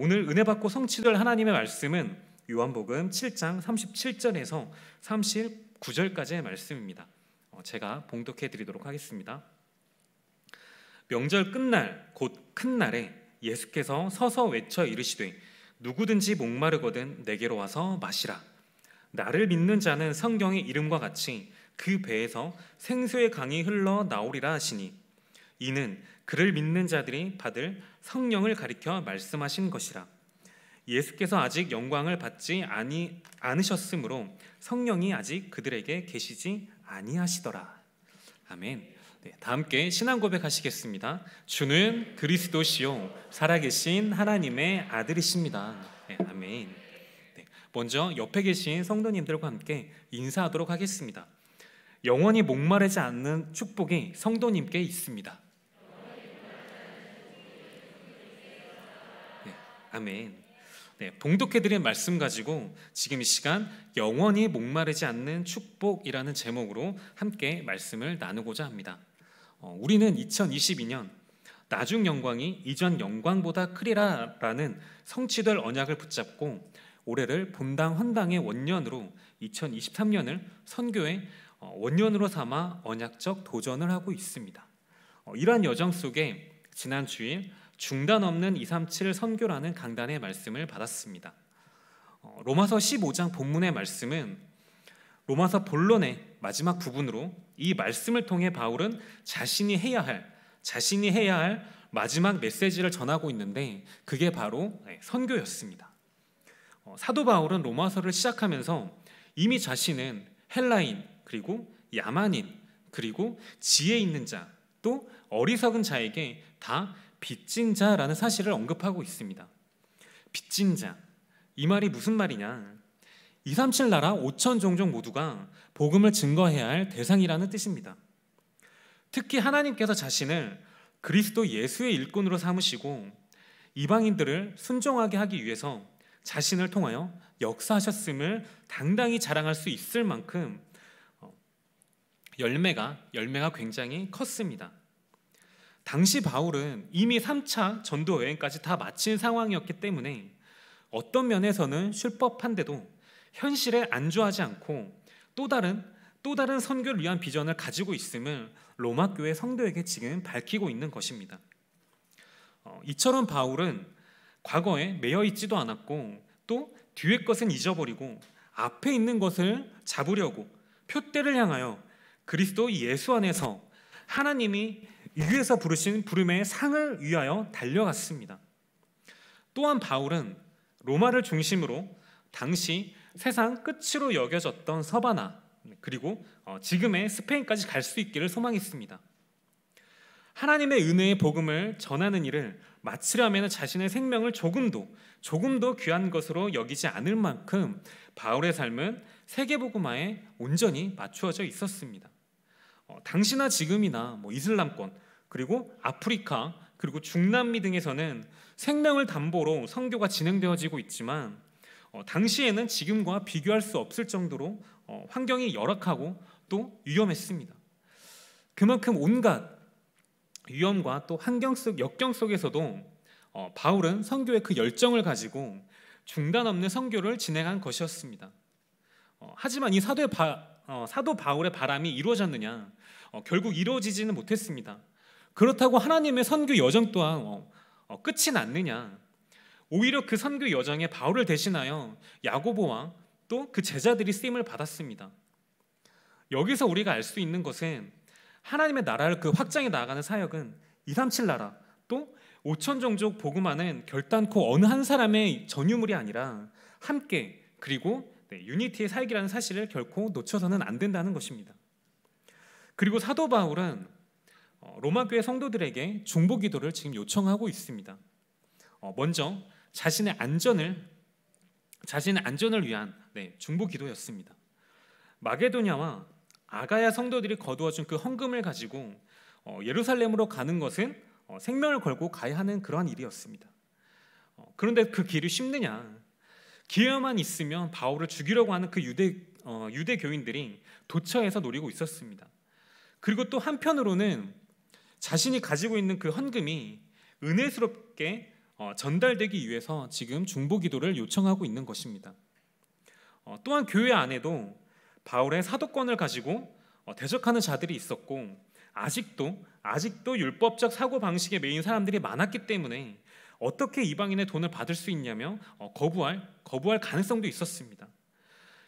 오늘 은혜 받고 성취될 하나님의 말씀은 요한복음 7장 37절에서 39절까지의 말씀입니다. 어, 제가 봉독해 드리도록 하겠습니다. 명절 끝날 곧 큰 날에 예수께서 서서 외쳐 이르시되 누구든지 목마르거든 내게로 와서 마시라. 나를 믿는 자는 성경의 이름과 같이 그 배에서 생수의 강이 흘러 나오리라 하시니 이는 그를 믿는 자들이 받을 성령을 가리켜 말씀하신 것이라. 예수께서 아직 영광을 받지 아니 않으셨으므로 성령이 아직 그들에게 계시지 아니하시더라. 아멘. 네, 다 함께 신앙 고백하시겠습니다. 주는 그리스도시요 살아계신 하나님의 아들이십니다. 네, 아멘. 네, 먼저 옆에 계신 성도님들과 함께 인사하도록 하겠습니다. 영원히 목마르지 않는 축복이 성도님께 있습니다. 아멘. 네, 봉독해드린 말씀 가지고 지금 이 시간 영원히 목마르지 않는 축복이라는 제목으로 함께 말씀을 나누고자 합니다. 어, 우리는 2022년 나중 영광이 이전 영광보다 크리라라는 성취될 언약을 붙잡고 올해를 본당 헌당의 원년으로 2023년을 선교의 어, 원년으로 삼아 언약적 도전을 하고 있습니다. 어, 이러한 여정 속에 지난 주일 중단 없는 237 선교라는 강단의 말씀을 받았습니다. 어, 로마서 15장 본문의 말씀은 로마서 본론의 마지막 부분으로 이 말씀을 통해 바울은 자신이 해야 할 자신이 해야 할 마지막 메시지를 전하고 있는데 그게 바로 네, 선교였습니다. 어, 사도 바울은 로마서를 시작하면서 이미 자신은 헬라인 그리고 야만인 그리고 지혜 있는 자 또 어리석은 자에게 다 빚진 자라는 사실을 언급하고 있습니다. 빚진 자. 이 말이 무슨 말이냐? 237 나라 5천 종족 모두가 복음을 증거해야 할 대상이라는 뜻입니다. 특히 하나님께서 자신을 그리스도 예수의 일꾼으로 삼으시고 이방인들을 순종하게 하기 위해서 자신을 통하여 역사하셨음을 당당히 자랑할 수 있을 만큼 어, 열매가 열매가 굉장히 컸습니다. 당시 바울은 이미 3차 전도 여행까지 다 마친 상황이었기 때문에 어떤 면에서는 쉴법한데도 현실에 안주하지 않고 또 다른 또 다른 선교를 위한 비전을 가지고 있음을 로마 교회 성도에게 지금 밝히고 있는 것입니다. 어, 이처럼 바울은 과거에 매여 있지도 않았고 또 뒤의 것은 잊어버리고 앞에 있는 것을 잡으려고 표대를 향하여 그리스도 예수 안에서 하나님이 위에서 부르신 부름의 상을 위하여 달려갔습니다. 또한 바울은 로마를 중심으로 당시 세상 끝으로 여겨졌던 서바나 그리고 어, 지금의 스페인까지 갈 수 있기를 소망했습니다. 하나님의 은혜의 복음을 전하는 일을 마치려면 자신의 생명을 조금도 조금도 귀한 것으로 여기지 않을 만큼 바울의 삶은 세계복음화에 온전히 맞추어져 있었습니다. 어, 당시나 지금이나 뭐 이슬람권 그리고 아프리카 그리고 중남미 등에서는 생명을 담보로 선교가 진행되어지고 있지만 어, 당시에는 지금과 비교할 수 없을 정도로 어, 환경이 열악하고 또 위험했습니다. 그만큼 온갖 위험과 또 환경 속 역경 속에서도 어, 바울은 선교의 그 열정을 가지고 중단 없는 선교를 진행한 것이었습니다. 어, 하지만 이 사도의 바, 어, 사도 바울의 바람이 이루어졌느냐? 어, 결국 이루어지지는 못했습니다. 그렇다고 하나님의 선교 여정 또한 어, 어, 끝이 났느냐? 오히려 그 선교 여정에 바울을 대신하여 야고보와 또 그 제자들이 쓰임을 받았습니다. 여기서 우리가 알 수 있는 것은 하나님의 나라를 그 확장해 나가는 사역은 이삼칠 나라 또오천 종족 복음화는 결단코 어느 한 사람의 전유물이 아니라 함께 그리고 네, 유니티의 살기라는 사실을 결코 놓쳐서는 안 된다는 것입니다. 그리고 사도 바울은 어, 로마 교회 성도들에게 중보 기도를 지금 요청하고 있습니다. 어, 먼저 자신의 안전을 자신의 안전을 위한 네, 중보 기도였습니다. 마게도냐와 아가야 성도들이 거두어준 그 헌금을 가지고 어, 예루살렘으로 가는 것은 생명을 걸고 가야 하는 그러한 일이었습니다. 그런데 그 길이 쉽느냐? 기회만 있으면 바울을 죽이려고 하는 그 유대 유대 교인들이 도처에서 노리고 있었습니다. 그리고 또 한편으로는 자신이 가지고 있는 그 헌금이 은혜스럽게 어, 전달되기 위해서 지금 중보 기도를 요청하고 있는 것입니다. 어, 또한 교회 안에도 바울의 사도권을 가지고 어, 대적하는 자들이 있었고 아직도 아직도 율법적 사고 방식에 매인 사람들이 많았기 때문에 어떻게 이방인의 돈을 받을 수 있냐며 거부할 거부할 가능성도 있었습니다.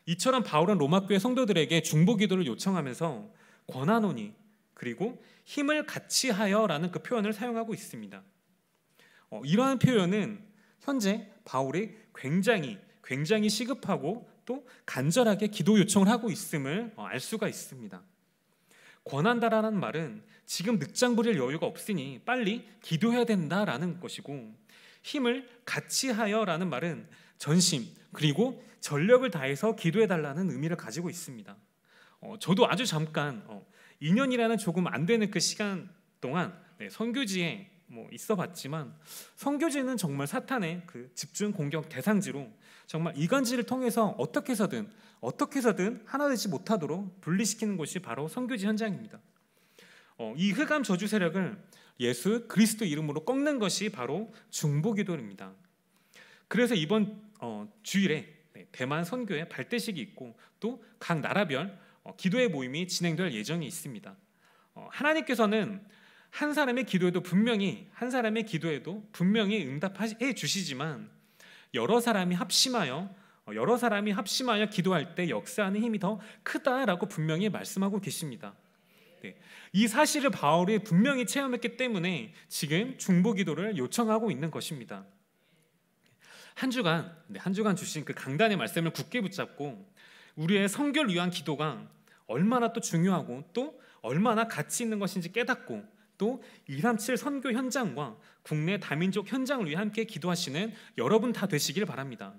이처럼 바울은 로마 교회 성도들에게 중보 기도를 요청하면서 권하노니 그리고 힘을 같이 하여라는 그 표현을 사용하고 있습니다. 어, 이러한 표현은 현재 바울이 굉장히 굉장히 시급하고 또 간절하게 기도 요청을 하고 있음을 어, 알 수가 있습니다. 권한다라는 말은 지금 늑장 부릴 여유가 없으니 빨리 기도해야 된다라는 것이고 힘을 같이 하여라는 말은 전심 그리고 전력을 다해서 기도해 달라는 의미를 가지고 있습니다. 어, 저도 아주 잠깐 어, 2년이라는 조금 안 되는 그 시간 동안 네, 선교지에 뭐 있어봤지만 선교지는 정말 사탄의 그 집중 공격 대상지로 정말 이간질을 통해서 어떻게 해서든 어떻게 해서든 하나 되지 못하도록 분리시키는 곳이 바로 선교지 현장입니다. 어, 이 흑암 저주 세력을 예수 그리스도 이름으로 꺾는 것이 바로 중보기도입니다. 그래서 이번 어, 주일에 네, 대만 선교의 발대식이 있고 또 각 나라별 어, 기도의 모임이 진행될 예정이 있습니다. 어, 하나님께서는 한 사람의 기도에도 분명히 한 사람의 기도에도 분명히 응답해 주시지만 여러 사람이 합심하여 어, 여러 사람이 합심하여 기도할 때 역사하는 힘이 더 크다라고 분명히 말씀하고 계십니다. 네. 이 사실을 바울이 분명히 체험했기 때문에 지금 중보 기도를 요청하고 있는 것입니다. 한 주간 네, 한 주간 주신 그 강단의 말씀을 굳게 붙잡고 우리의 성결 위한 기도가 얼마나 또 중요하고 또 얼마나 가치 있는 것인지 깨닫고 또 237 선교 현장과 국내 다민족 현장을 위해 함께 기도하시는 여러분 다 되시길 바랍니다.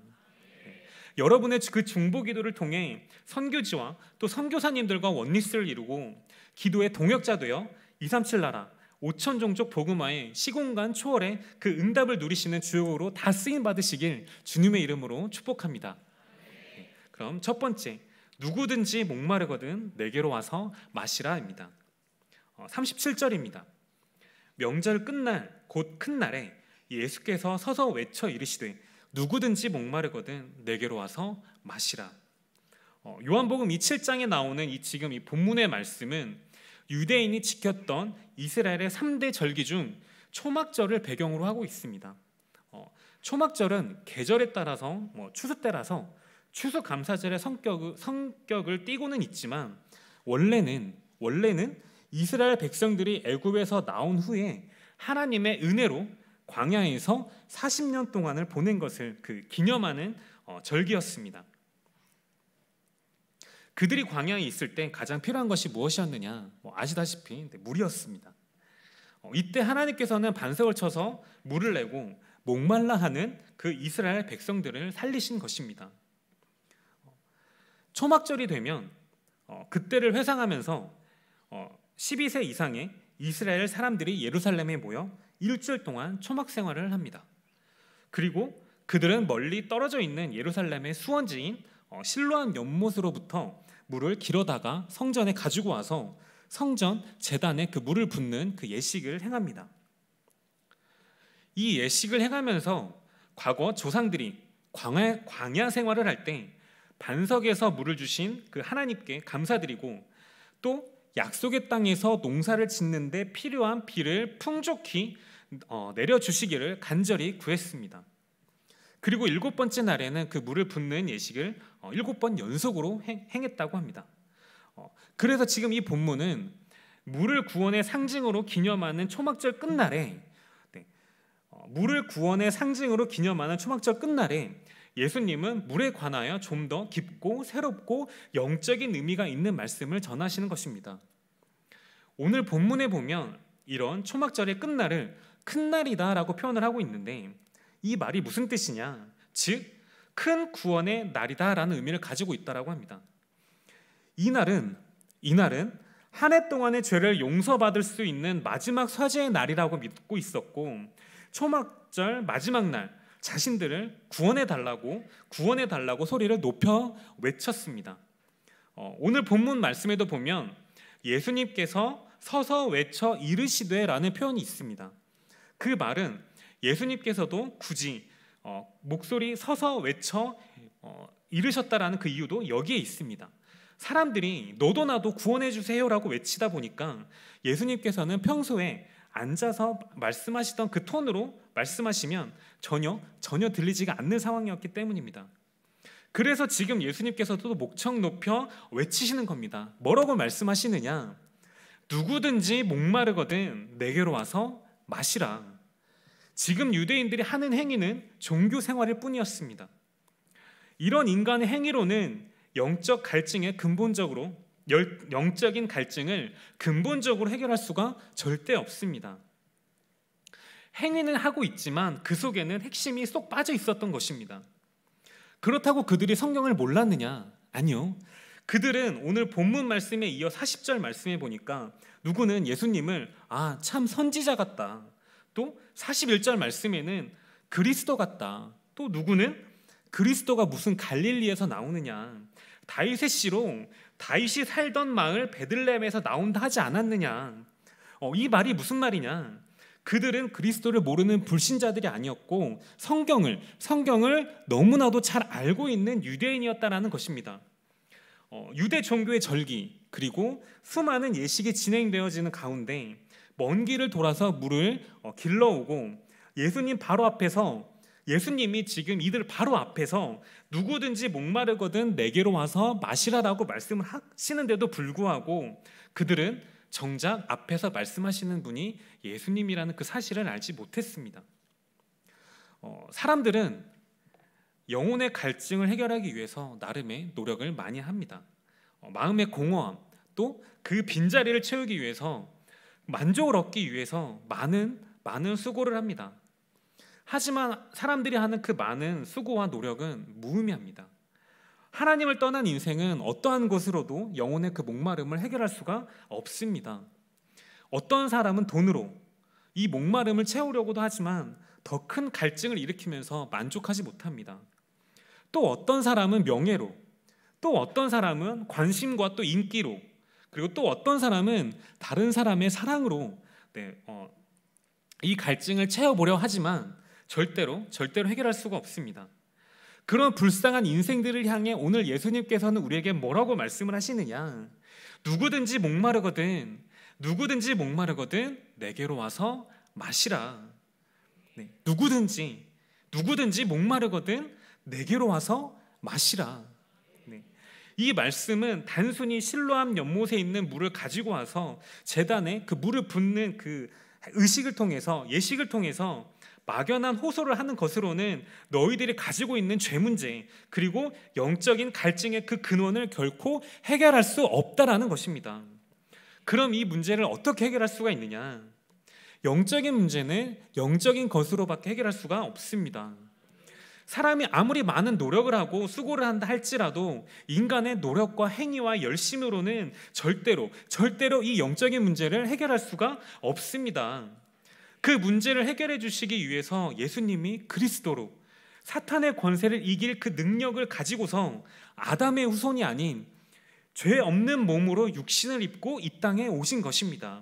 여러분의 그 중보 기도를 통해 선교지와 또 선교사님들과 원리스를 이루고 기도의 동역자 되어 237 나라 5천 종족 복음화의 시공간 초월의 그 응답을 누리시는 주역으로 다 쓰임 받으시길 주님의 이름으로 축복합니다. 그럼 첫 번째 누구든지 목마르거든 내게로 와서 마시라입니다. 37절입니다. 어, 명절 끝날 곧 큰 날에 예수께서 서서 외쳐 이르시되 누구든지 목마르거든 내게로 와서 마시라. 어, 요한복음 27장에 나오는 이 지금 이 본문의 말씀은 유대인이 지켰던 이스라엘의 3대 절기 중 초막절을 배경으로 하고 있습니다. 어, 초막절은 계절에 따라서 뭐 추수 때라서 추수 감사절의 성격을, 성격을 띠고는 있지만 원래는 원래는 이스라엘 백성들이 애굽에서 나온 후에 하나님의 은혜로 광야에서 40년 동안을 보낸 것을 그 기념하는 어, 절기였습니다. 그들이 광야에 있을 때 가장 필요한 것이 무엇이었느냐? 뭐 아시다시피 물이었습니다. 어, 이때 하나님께서는 반석을 쳐서 물을 내고 목말라 하는 그 이스라엘 백성들을 살리신 것입니다. 초막절이 되면 어, 그때를 회상하면서 어, 12세 이상의 이스라엘 사람들이 예루살렘에 모여 일주일 동안 초막 생활을 합니다. 그리고 그들은 멀리 떨어져 있는 예루살렘의 수원지인 어, 실로암 연못으로부터 물을 길어다가 성전에 가지고 와서 성전 재단에 그 물을 붓는 그 예식을 행합니다. 이 예식을 행하면서 과거 조상들이 광야, 광야 생활을 할때 반석에서 물을 주신 그 하나님께 감사드리고 또 약속의 땅에서 농사를 짓는데 필요한 비를 풍족히 어, 내려 주시기를 간절히 구했습니다. 그리고 일곱 번째 날에는 그 물을 붓는 예식을 어, 일곱 번 연속으로 행했다고 합니다. 어, 그래서 지금 이 본문은 물을 구원의 상징으로 기념하는 초막절 끝날에 네, 물을 구원의 상징으로 기념하는 초막절 끝날에 예수님은 물에 관하여 좀 더 깊고 새롭고 영적인 의미가 있는 말씀을 전하시는 것입니다. 오늘 본문에 보면 이런 초막절의 끝날을 큰 날이다라고 표현을 하고 있는데 이 말이 무슨 뜻이냐? 즉 큰 구원의 날이다라는 의미를 가지고 있다라고 합니다. 이 날은 이 날은 한 해 동안의 죄를 용서받을 수 있는 마지막 사죄의 날이라고 믿고 있었고 초막절 마지막 날 자신들을 구원해 달라고 구원해 달라고 소리를 높여 외쳤습니다. 어, 오늘 본문 말씀에도 보면 예수님께서 서서 외쳐 이르시되라는 표현이 있습니다. 그 말은 예수님께서도 굳이 어, 목소리 서서 외쳐 어, 이르셨다라는 그 이유도 여기에 있습니다. 사람들이 너도 나도 구원해 주세요라고 외치다 보니까 예수님께서는 평소에 앉아서 말씀하시던 그 톤으로 말씀하시면 전혀 전혀 들리지가 않는 상황이었기 때문입니다. 그래서 지금 예수님께서도 목청 높여 외치시는 겁니다. 뭐라고 말씀하시느냐? 누구든지 목마르거든 내게로 와서 마시라. 지금 유대인들이 하는 행위는 종교 생활일 뿐이었습니다. 이런 인간의 행위로는 영적 갈증에 근본적으로 영적인 갈증을 근본적으로 해결할 수가 절대 없습니다. 행위는 하고 있지만 그 속에는 핵심이 쏙 빠져 있었던 것입니다. 그렇다고 그들이 성경을 몰랐느냐? 아니요. 그들은 오늘 본문 말씀에 이어 40절 말씀해 보니까 누구는 예수님을 아, 참 선지자 같다. 또 41절 말씀에는 그리스도 같다. 또 누구는 그리스도가 무슨 갈릴리에서 나오느냐. 다윗의 씨로 다윗이 살던 마을 베들레헴에서 나온다 하지 않았느냐. 어, 이 말이 무슨 말이냐? 그들은 그리스도를 모르는 불신자들이 아니었고 성경을 성경을 너무나도 잘 알고 있는 유대인이었다라는 것입니다. 어, 유대 종교의 절기 그리고 수많은 예식이 진행되어지는 가운데 먼 길을 돌아서 물을 어, 길러오고 예수님 바로 앞에서 예수님이 지금 이들 바로 앞에서 누구든지 목마르거든 내게로 와서 마시라라고 말씀을 하시는데도 불구하고 그들은 정작 앞에서 말씀하시는 분이 예수님이라는 그 사실을 알지 못했습니다. 어, 사람들은 영혼의 갈증을 해결하기 위해서 나름의 노력을 많이 합니다. 어, 마음의 공허함 또 그 빈자리를 채우기 위해서 만족을 얻기 위해서 많은 많은 수고를 합니다. 하지만 사람들이 하는 그 많은 수고와 노력은 무의미합니다. 하나님을 떠난 인생은 어떠한 것으로도 영혼의 그 목마름을 해결할 수가 없습니다. 어떤 사람은 돈으로 이 목마름을 채우려고도 하지만 더 큰 갈증을 일으키면서 만족하지 못합니다. 또 어떤 사람은 명예로, 또 어떤 사람은 관심과 또 인기로, 그리고 또 어떤 사람은 다른 사람의 사랑으로 네, 어, 이 갈증을 채워보려 하지만 절대로 절대로 해결할 수가 없습니다. 그런 불쌍한 인생들을 향해 오늘 예수님께서는 우리에게 뭐라고 말씀을 하시느냐? 누구든지 목마르거든 누구든지 목마르거든 내게로 와서 마시라. 네. 누구든지 누구든지 목마르거든 내게로 와서 마시라. 네. 이 말씀은 단순히 실로암 연못에 있는 물을 가지고 와서 제단에 그 물을 붓는 그 의식을 통해서 예식을 통해서 막연한 호소를 하는 것으로는 너희들이 가지고 있는 죄 문제 그리고 영적인 갈증의 그 근원을 결코 해결할 수 없다라는 것입니다. 그럼 이 문제를 어떻게 해결할 수가 있느냐? 영적인 문제는 영적인 것으로밖에 해결할 수가 없습니다. 사람이 아무리 많은 노력을 하고 수고를 한다 할지라도 인간의 노력과 행위와 열심으로는 절대로 절대로 이 영적인 문제를 해결할 수가 없습니다. 그 문제를 해결해 주시기 위해서 예수님이 그리스도로 사탄의 권세를 이길 그 능력을 가지고서 아담의 후손이 아닌 죄 없는 몸으로 육신을 입고 이 땅에 오신 것입니다.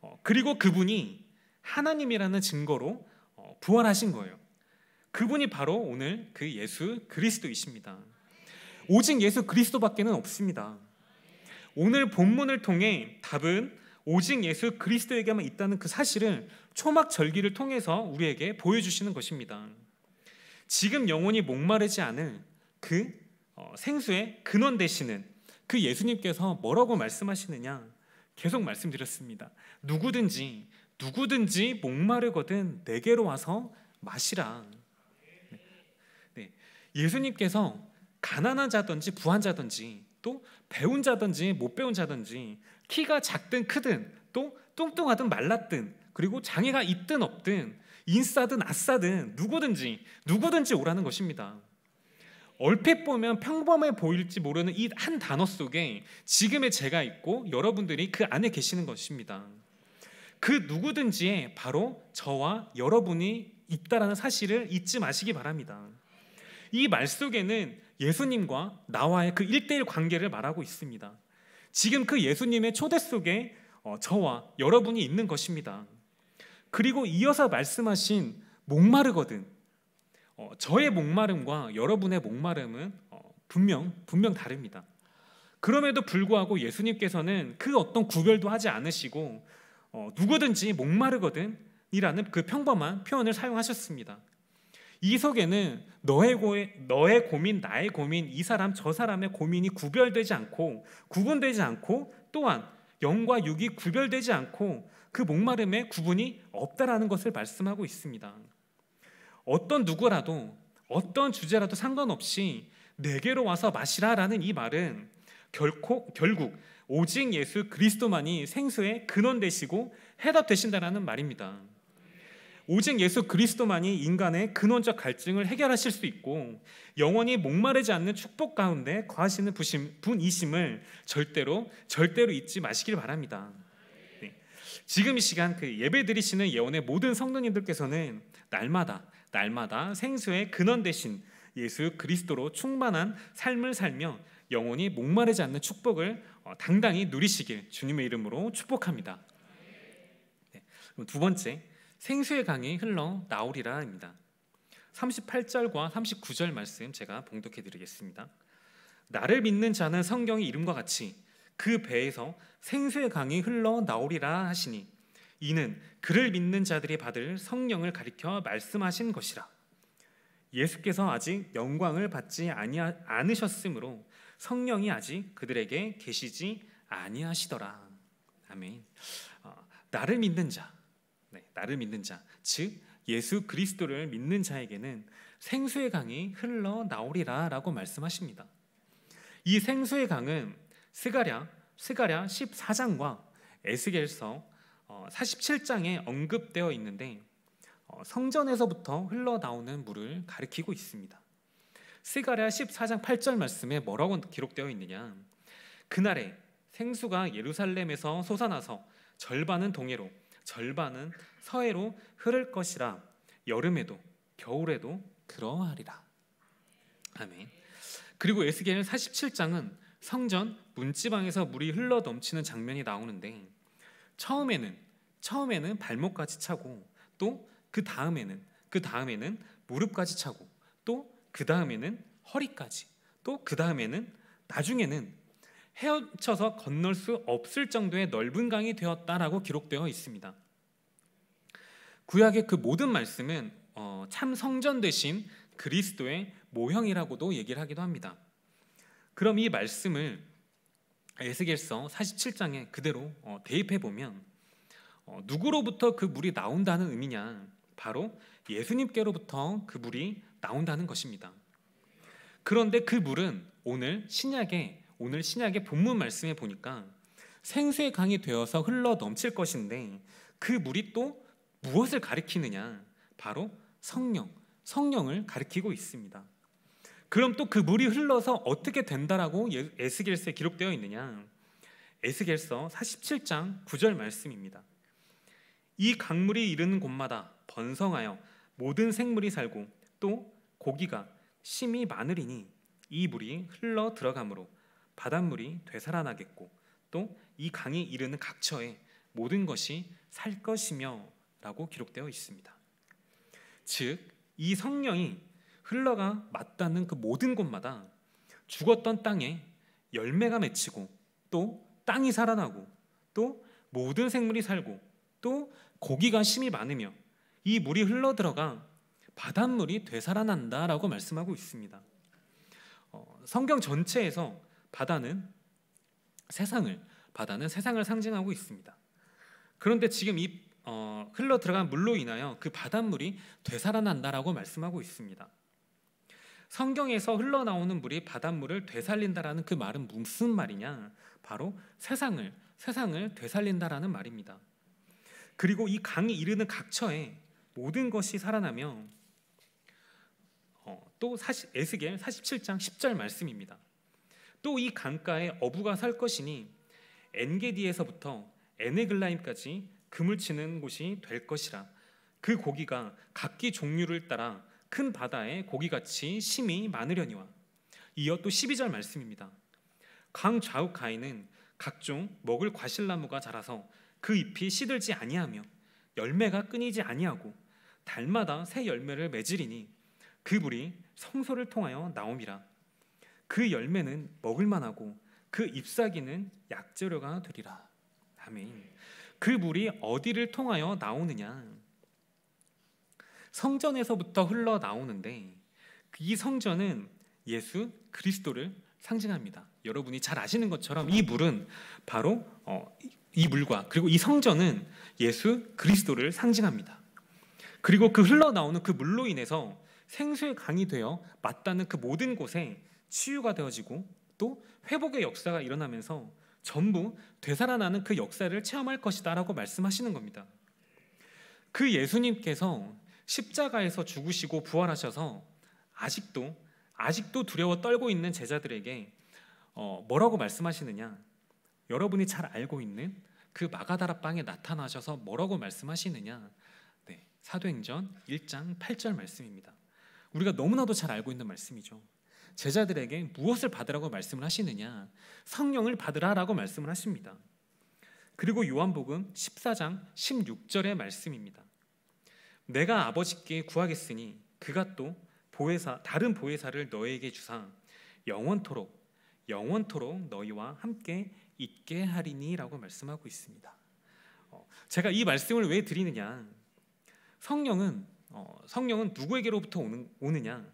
어, 그리고 그분이 하나님이라는 증거로 어, 부활하신 거예요. 그분이 바로 오늘 그 예수 그리스도이십니다. 오직 예수 그리스도밖에는 없습니다. 오늘 본문을 통해 답은 오직 예수 그리스도에게만 있다는 그 사실을 초막 절기를 통해서 우리에게 보여주시는 것입니다. 지금 영혼이 목마르지 않은 그 어, 생수의 근원 되시는 그 예수님께서 뭐라고 말씀하시느냐 계속 말씀드렸습니다. 누구든지 누구든지 목마르거든 내게로 와서 마시라. 네. 네. 예수님께서 가난한 자든지 부한 자든지 또 배운 자든지 못 배운 자든지 키가 작든 크든 또 뚱뚱하든 말랐든 그리고 장애가 있든 없든 인싸든 아싸든 누구든지 누구든지 오라는 것입니다. 얼핏 보면 평범해 보일지 모르는 이 한 단어 속에 지금의 제가 있고 여러분들이 그 안에 계시는 것입니다. 그 누구든지에 바로 저와 여러분이 있다라는 사실을 잊지 마시기 바랍니다. 이 말 속에는 예수님과 나와의 그 1대1 관계를 말하고 있습니다. 지금 그 예수님의 초대 속에 어, 저와 여러분이 있는 것입니다. 그리고 이어서 말씀하신 목마르거든. 어, 저의 목마름과 여러분의 목마름은 어, 분명 분명 다릅니다. 그럼에도 불구하고 예수님께서는 그 어떤 구별도 하지 않으시고 누구든지 목마르거든이라는 그 평범한 표현을 사용하셨습니다. 이 속에는 너의, 고, 너의 고민, 나의 고민, 이 사람, 저 사람의 고민이 구별되지 않고 구분되지 않고 또한 영과 육이 구별되지 않고 그 목마름에 구분이 없다라는 것을 말씀하고 있습니다. 어떤 누구라도 어떤 주제라도 상관없이 내게로 와서 마시라라는 이 말은 결코, 결국 오직 예수 그리스도만이 생수의 근원 되시고 해답 되신다라는 말입니다. 오직 예수 그리스도만이 인간의 근원적 갈증을 해결하실 수 있고 영원히 목마르지 않는 축복 가운데 거하시는 분이심을 절대로 절대로 잊지 마시길 바랍니다. 네. 지금 이 시간 그 예배 드리시는 예언의 모든 성도님들께서는 날마다 날마다 생수의 근원 대신 예수 그리스도로 충만한 삶을 살며 영원히 목마르지 않는 축복을 어, 당당히 누리시길 주님의 이름으로 축복합니다. 네. 두 번째 생수의 강이 흘러 나오리라입니다. 38절과 39절 말씀 제가 봉독해 드리겠습니다. 나를 믿는 자는 성경의 이름과 같이 그 배에서 생수의 강이 흘러 나오리라 하시니 이는 그를 믿는 자들이 받을 성령을 가리켜 말씀하신 것이라. 예수께서 아직 영광을 받지 않으셨으므로 성령이 아직 그들에게 계시지 아니하시더라. 아멘. 어, 나를 믿는 자, 나를 믿는 자, 즉 예수 그리스도를 믿는 자에게는 생수의 강이 흘러 나오리라라고 말씀하십니다. 이 생수의 강은 스가랴 스가랴 14장과 에스겔서 47장에 어, 언급되어 있는데 어, 성전에서부터 흘러나오는 물을 가리키고 있습니다. 스가랴 14장 8절 말씀에 뭐라고 기록되어 있느냐? 그날에 생수가 예루살렘에서 솟아나서 절반은 동해로 절반은 서해로 흐를 것이라 여름에도 겨울에도 그러하리라. 아멘. 그리고 에스겔 47장은 성전 문지방에서 물이 흘러 넘치는 장면이 나오는데 처음에는 처음에는 발목까지 차고 또 그 다음에는 그 다음에는 무릎까지 차고 또 그 다음에는 허리까지 또 그 다음에는 나중에는 헤어쳐서 건널 수 없을 정도의 넓은 강이 되었다라고 기록되어 있습니다. 구약의 그 모든 말씀은 어, 참 성전 대신 그리스도의 모형이라고도 얘기를 하기도 합니다. 그럼 이 말씀을 에스겔서 47장에 그대로 어, 대입해 보면 어, 누구로부터 그 물이 나온다는 의미냐? 바로 예수님께로부터 그 물이 나온다는 것입니다. 그런데 그 물은 오늘 신약의 오늘 신약의 본문 말씀에 보니까 생수의 강이 되어서 흘러 넘칠 것인데 그 물이 또 무엇을 가리키느냐? 바로 성령, 성령을 가리키고 있습니다. 그럼 또 그 물이 흘러서 어떻게 된다라고 예, 에스겔서에 기록되어 있느냐? 에스겔서 47장 9절 말씀입니다. 이 강물이 이르는 곳마다 번성하여 모든 생물이 살고 또 고기가 심히 많으리니 이 물이 흘러 들어가므로 바닷물이 되살아나겠고 또 이 강이 이르는 각처에 모든 것이 살 것이며 라고 기록되어 있습니다. 즉, 이 성령이 흘러가 맞닿는 그 모든 곳마다 죽었던 땅에 열매가 맺히고 또 땅이 살아나고 또 모든 생물이 살고 또 고기가 심이 많으며 이 물이 흘러 들어가 바닷물이 되살아난다라고 말씀하고 있습니다. 어, 성경 전체에서 바다는 세상을 바다는 세상을 상징하고 있습니다. 그런데 지금 이 어, 흘러 들어간 물로 인하여 그 바닷물이 되살아난다라고 말씀하고 있습니다. 성경에서 흘러나오는 물이 바닷물을 되살린다라는 그 말은 무슨 말이냐? 바로 세상을 세상을 되살린다라는 말입니다. 그리고 이 강이 이르는 각처에 모든 것이 살아나며 어, 또 사시, 에스겔 47장 10절 말씀입니다. 또 이 강가에 어부가 살 것이니 엔게디에서부터 에네글라임까지 금을 치는 곳이 될 것이라 그 고기가 각기 종류를 따라 큰 바다에 고기같이 심이 많으려니와 이어 또 12절 말씀입니다. 강 좌우 가에는 각종 먹을 과실나무가 자라서 그 잎이 시들지 아니하며 열매가 끊이지 아니하고 달마다 새 열매를 맺으리니 그 물이 성소를 통하여 나옴이라 그 열매는 먹을 만하고 그 잎사귀는 약재료가 되리라 아멘. 그 물이 어디를 통하여 나오느냐? 성전에서부터 흘러나오는데 이 성전은 예수 그리스도를 상징합니다. 여러분이 잘 아시는 것처럼 이 물은 바로 어, 이 물과 그리고 이 성전은 예수 그리스도를 상징합니다. 그리고 그 흘러나오는 그 물로 인해서 생수의 강이 되어 맞닿는 그 모든 곳에 치유가 되어지고 또 회복의 역사가 일어나면서 전부 되살아나는 그 역사를 체험할 것이다라고 말씀하시는 겁니다. 그 예수님께서 십자가에서 죽으시고 부활하셔서 아직도 아직도 두려워 떨고 있는 제자들에게 어, 뭐라고 말씀하시느냐? 여러분이 잘 알고 있는 그 마가다라 빵에 나타나셔서 뭐라고 말씀하시느냐? 네, 사도행전 1장 8절 말씀입니다. 우리가 너무나도 잘 알고 있는 말씀이죠. 제자들에게 무엇을 받으라고 말씀을 하시느냐? 성령을 받으라라고 말씀을 하십니다. 그리고 요한복음 14장 16절의 말씀입니다. 내가 아버지께 구하겠으니 그가 또 보혜사 다른 보혜사를 너에게 주사 영원토록 영원토록 너희와 함께 있게 하리니라고 말씀하고 있습니다. 어, 제가 이 말씀을 왜 드리느냐? 성령은 어, 성령은 누구에게로부터 오느냐?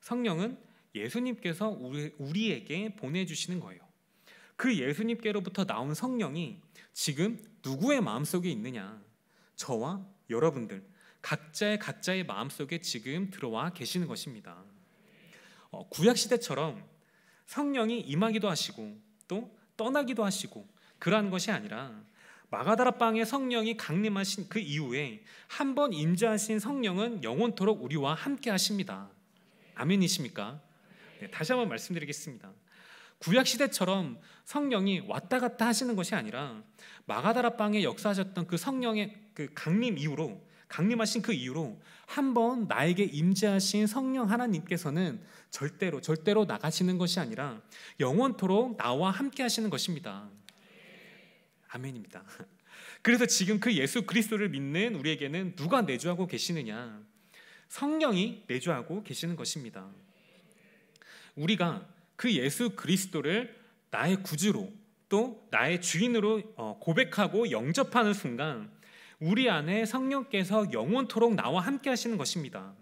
성령은 예수님께서 우리, 우리에게 보내주시는 거예요. 그 예수님께로부터 나온 성령이 지금 누구의 마음속에 있느냐? 저와 여러분들 각자의 각자의 마음속에 지금 들어와 계시는 것입니다. 어, 구약 시대처럼 성령이 임하기도 하시고 또 떠나기도 하시고 그러한 것이 아니라 마가다라 방에 성령이 강림하신 그 이후에 한 번 임재하신 성령은 영원토록 우리와 함께 하십니다. 아멘이십니까? 네, 다시 한번 말씀드리겠습니다. 구약 시대처럼 성령이 왔다 갔다 하시는 것이 아니라 마가다라 빵에 역사하셨던 그 성령의 그 강림 이후로 강림하신 그 이후로 한 번 나에게 임재하신 성령 하나님께서는 절대로 절대로 나가시는 것이 아니라 영원토록 나와 함께 하시는 것입니다. 아멘입니다. 그래서 지금 그 예수 그리스도를 믿는 우리에게는 누가 내주하고 계시느냐? 성령이 내주하고 계시는 것입니다. 우리가 그 예수 그리스도를 나의 구주로 또 나의 주인으로 어, 고백하고 영접하는 순간 우리 안에 성령께서 영원토록 나와 함께 하시는 것입니다.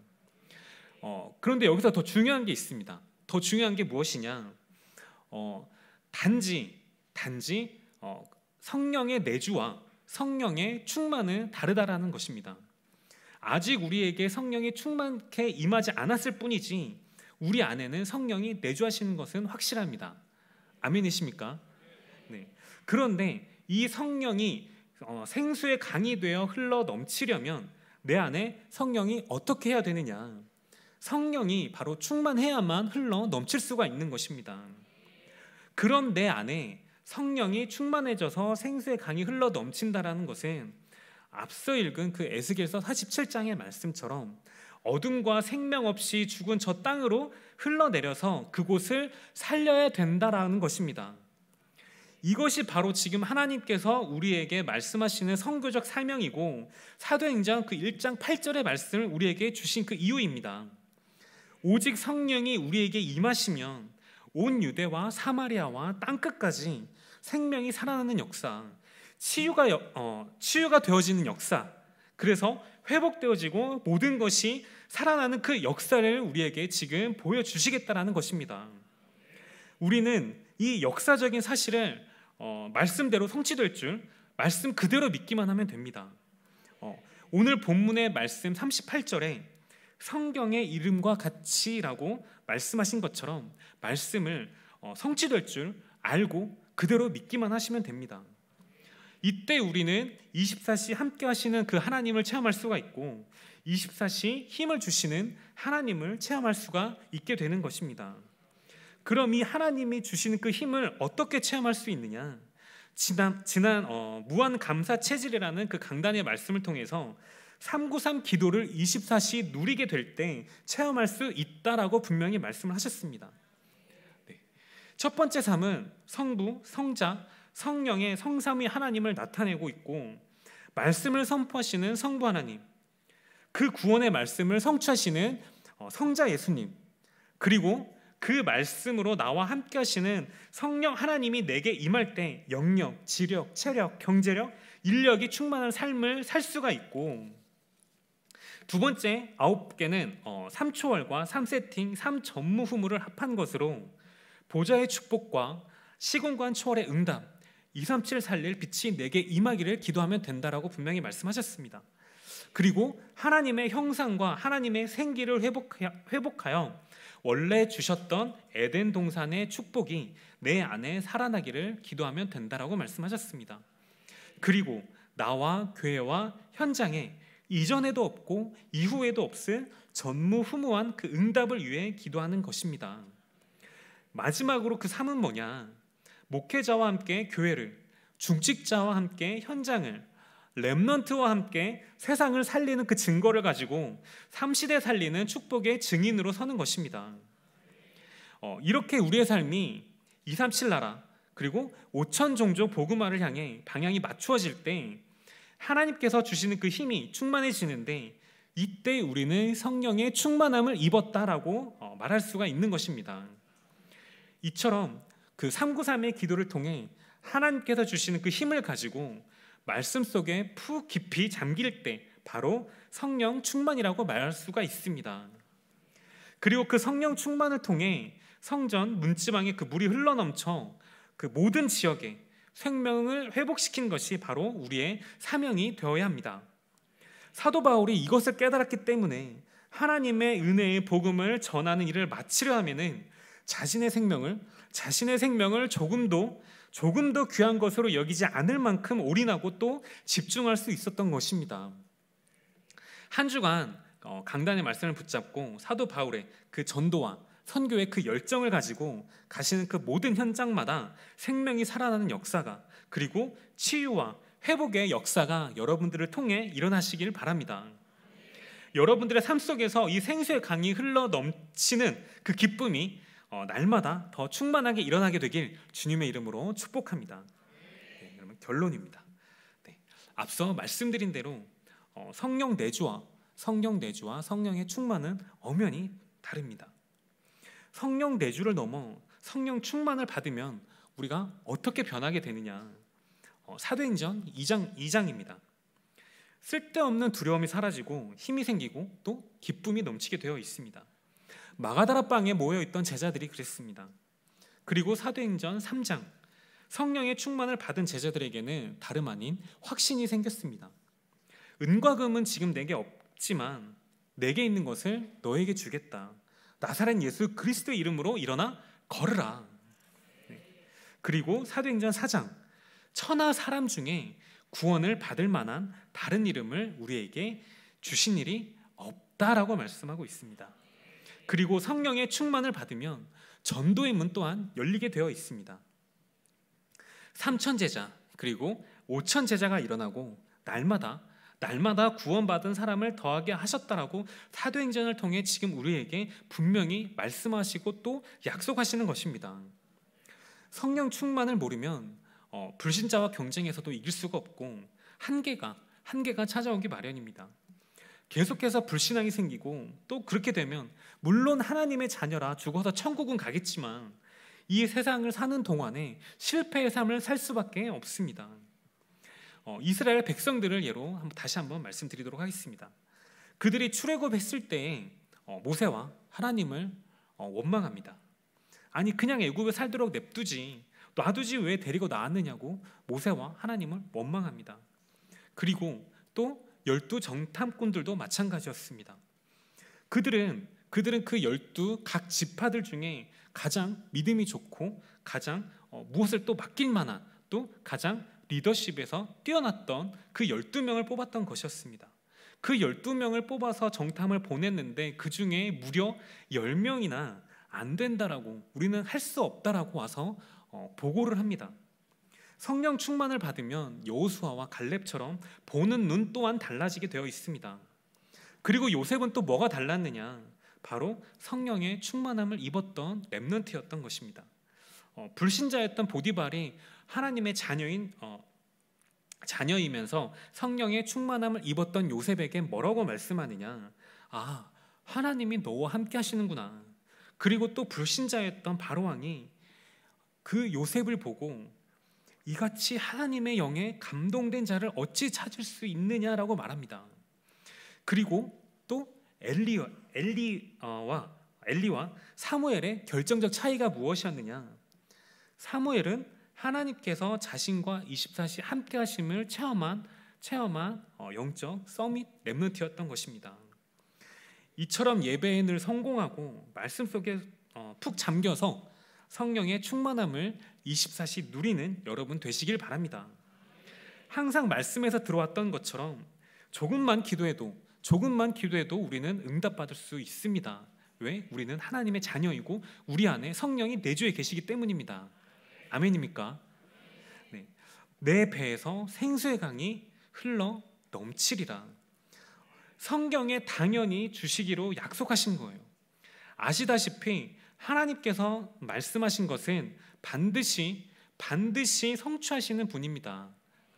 어, 그런데 여기서 더 중요한 게 있습니다. 더 중요한 게 무엇이냐? 어, 단지 단지 어, 성령의 내주와 성령의 충만은 다르다라는 것입니다. 아직 우리에게 성령의 충만케 임하지 않았을 뿐이지 우리 안에는 성령이 내주하시는 것은 확실합니다. 아멘이십니까? 네. 그런데 이 성령이 어, 생수의 강이 되어 흘러 넘치려면 내 안에 성령이 어떻게 해야 되느냐? 성령이 바로 충만해야만 흘러 넘칠 수가 있는 것입니다. 그런 내 안에 성령이 충만해져서 생수의 강이 흘러 넘친다라는 것은 앞서 읽은 그 에스겔서 47장의 말씀처럼 어둠과 생명 없이 죽은 저 땅으로 흘러내려서 그곳을 살려야 된다라는 것입니다. 이것이 바로 지금 하나님께서 우리에게 말씀하시는 선교적 사명이고 사도행전 그 1장 8절의 말씀을 우리에게 주신 그 이유입니다. 오직 성령이 우리에게 임하시면 온 유대와 사마리아와 땅 끝까지 생명이 살아나는 역사, 치유가 어, 치유가 되어지는 역사, 그래서 회복되어지고 모든 것이 살아나는 그 역사를 우리에게 지금 보여주시겠다라는 것입니다. 우리는 이 역사적인 사실을 어, 말씀대로 성취될 줄 말씀 그대로 믿기만 하면 됩니다. 어, 오늘 본문의 말씀 38절에 성경의 이름과 같이라고 말씀하신 것처럼 말씀을 어, 성취될 줄 알고 그대로 믿기만 하시면 됩니다. 이때 우리는 24시 함께 하시는 그 하나님을 체험할 수가 있고 24시 힘을 주시는 하나님을 체험할 수가 있게 되는 것입니다. 그럼 이 하나님이 주시는 그 힘을 어떻게 체험할 수 있느냐? 지난, 지난 어, 무한 감사 체질이라는 그 강단의 말씀을 통해서 393 기도를 24시 누리게 될 때 체험할 수 있다라고 분명히 말씀을 하셨습니다. 네. 첫 번째 삶은 성부, 성자, 성령의 성삼위 하나님을 나타내고 있고 말씀을 선포하시는 성부 하나님, 그 구원의 말씀을 성취하시는 어, 성자 예수님, 그리고 그 말씀으로 나와 함께 하시는 성령 하나님이 내게 임할 때 영력, 지력, 체력, 경제력, 인력이 충만한 삶을 살 수가 있고 두 번째 아홉 개는 3초월과 어, 3세팅, 3전무 후무를 합한 것으로 보좌의 축복과 시공간 초월의 응답, 237 살릴 빛이 내게 임하기를 기도하면 된다라고 분명히 말씀하셨습니다. 그리고 하나님의 형상과 하나님의 생기를 회복하여 원래 주셨던 에덴 동산의 축복이 내 안에 살아나기를 기도하면 된다라고 말씀하셨습니다. 그리고 나와 교회와 현장에 이전에도 없고 이후에도 없을 전무후무한 그 응답을 위해 기도하는 것입니다. 마지막으로 그 삶은 뭐냐? 목회자와 함께 교회를 중직자와 함께 현장을 렘넌트와 함께 세상을 살리는 그 증거를 가지고 3시대 살리는 축복의 증인으로 서는 것입니다. 어, 이렇게 우리의 삶이 237 나라 그리고 5천 종족 복음화를 향해 방향이 맞추어질 때 하나님께서 주시는 그 힘이 충만해지는데 이때 우리는 성령의 충만함을 입었다라고 어, 말할 수가 있는 것입니다. 이처럼 그 393의 기도를 통해 하나님께서 주시는 그 힘을 가지고 말씀 속에 푹 깊이 잠길 때 바로 성령 충만이라고 말할 수가 있습니다. 그리고 그 성령 충만을 통해 성전 문지방에 그 물이 흘러넘쳐 그 모든 지역에 생명을 회복시킨 것이 바로 우리의 사명이 되어야 합니다. 사도 바울이 이것을 깨달았기 때문에 하나님의 은혜의 복음을 전하는 일을 마치려 하면은 자신의 생명을 자신의 생명을 조금도 조금 더 귀한 것으로 여기지 않을 만큼 올인하고 또 집중할 수 있었던 것입니다. 한 주간 어, 강단의 말씀을 붙잡고 사도 바울의 그 전도와 선교의 그 열정을 가지고 가시는 그 모든 현장마다 생명이 살아나는 역사가 그리고 치유와 회복의 역사가 여러분들을 통해 일어나시길 바랍니다. 여러분들의 삶 속에서 이 생수의 강이 흘러 넘치는 그 기쁨이 어, 날마다 더 충만하게 일어나게 되길 주님의 이름으로 축복합니다. 네, 여러분 결론입니다. 네, 앞서 말씀드린 대로 어, 성령 내주와 성령 내주와 성령의 충만은 엄연히 다릅니다. 성령 내주를 넘어 성령 충만을 받으면 우리가 어떻게 변하게 되느냐? 어, 사도행전 2장 2장입니다. 쓸데없는 두려움이 사라지고 힘이 생기고 또 기쁨이 넘치게 되어 있습니다. 마가다라 방에 모여 있던 제자들이 그랬습니다. 그리고 사도행전 3장 성령의 충만을 받은 제자들에게는 다름 아닌 확신이 생겼습니다. 은과 금은 지금 내게 없지만 내게 있는 것을 너에게 주겠다. 나사렛 예수 그리스도의 이름으로 일어나 걸으라. 네. 그리고 사도행전 4장 천하 사람 중에 구원을 받을 만한 다른 이름을 우리에게 주신 일이 없다라고 말씀하고 있습니다. 그리고 성령의 충만을 받으면 전도의 문 또한 열리게 되어 있습니다. 3천 제자 그리고 5천 제자가 일어나고 날마다 날마다 구원받은 사람을 더하게 하셨다라고 사도행전을 통해 지금 우리에게 분명히 말씀하시고 또 약속하시는 것입니다. 성령 충만을 모르면 어, 불신자와 경쟁에서도 이길 수가 없고 한계가 한계가 찾아오기 마련입니다. 계속해서 불신앙이 생기고 또 그렇게 되면 물론 하나님의 자녀라 죽어서 천국은 가겠지만 이 세상을 사는 동안에 실패의 삶을 살 수밖에 없습니다. 어, 이스라엘 백성들을 예로 한번 다시 한번 말씀드리도록 하겠습니다. 그들이 출애굽했을 때 어, 모세와 하나님을 어, 원망합니다. 아니 그냥 애굽에 살도록 냅두지 놔두지 왜 데리고 나왔느냐고 모세와 하나님을 원망합니다. 그리고 또 열두 정탐꾼들도 마찬가지였습니다. 그들은 그들은 그 열두 각 지파들 중에 가장 믿음이 좋고 가장 어, 무엇을 또 맡길 만한 또 가장 리더십에서 뛰어났던 그 열두 명을 뽑았던 것이었습니다. 그 12명을 뽑아서 정탐을 보냈는데 그 중에 무려 1명이나안 된다라고 우리는 할 수 없다라고 와서 어, 보고를 합니다. 성령 충만을 받으면 여호수아와 갈렙처럼 보는 눈 또한 달라지게 되어 있습니다. 그리고 요셉은 또 뭐가 달랐느냐? 바로 성령의 충만함을 입었던 렘넌트였던 것입니다. 어, 불신자였던 보디발이 하나님의 자녀인 어, 자녀이면서 성령의 충만함을 입었던 요셉에게 뭐라고 말씀하느냐? 아, 하나님이 너와 함께 하시는구나. 그리고 또 불신자였던 바로 왕이 그 요셉을 보고 이같이 하나님의 영에 감동된 자를 어찌 찾을 수 있느냐라고 말합니다. 그리고 또엘리 엘리와 엘리와 사무엘의 결정적 차이가 무엇이었느냐? 사무엘은 하나님께서 자신과 24시 함께 하심을 체험한 체험한 어, 영적 서밋 렘넌트였던 것입니다. 이처럼 예배인을 성공하고 말씀 속에 어, 푹 잠겨서 성령의 충만함을 24시 누리는 여러분 되시길 바랍니다. 항상 말씀에서 들어왔던 것처럼 조금만 기도해도 조금만 기도해도 우리는 응답받을 수 있습니다. 왜? 우리는 하나님의 자녀이고 우리 안에 성령이 내주에 계시기 때문입니다. 아멘입니까? 네. 내 배에서 생수의 강이 흘러 넘치리라. 성경에 당연히 주시기로 약속하신 거예요. 아시다시피 하나님께서 말씀하신 것은 반드시 반드시 성취하시는 분입니다.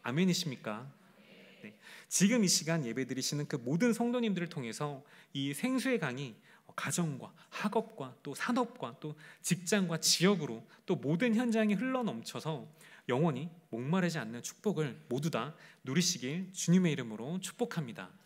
아멘이십니까? 네. 지금 이 시간 예배드리시는 그 모든 성도님들을 통해서 이 생수의 강이 가정과 학업과 또 산업과 또 직장과 지역으로 또 모든 현장이 흘러넘쳐서 영원히 목마르지 않는 축복을 모두 다 누리시길 주님의 이름으로 축복합니다.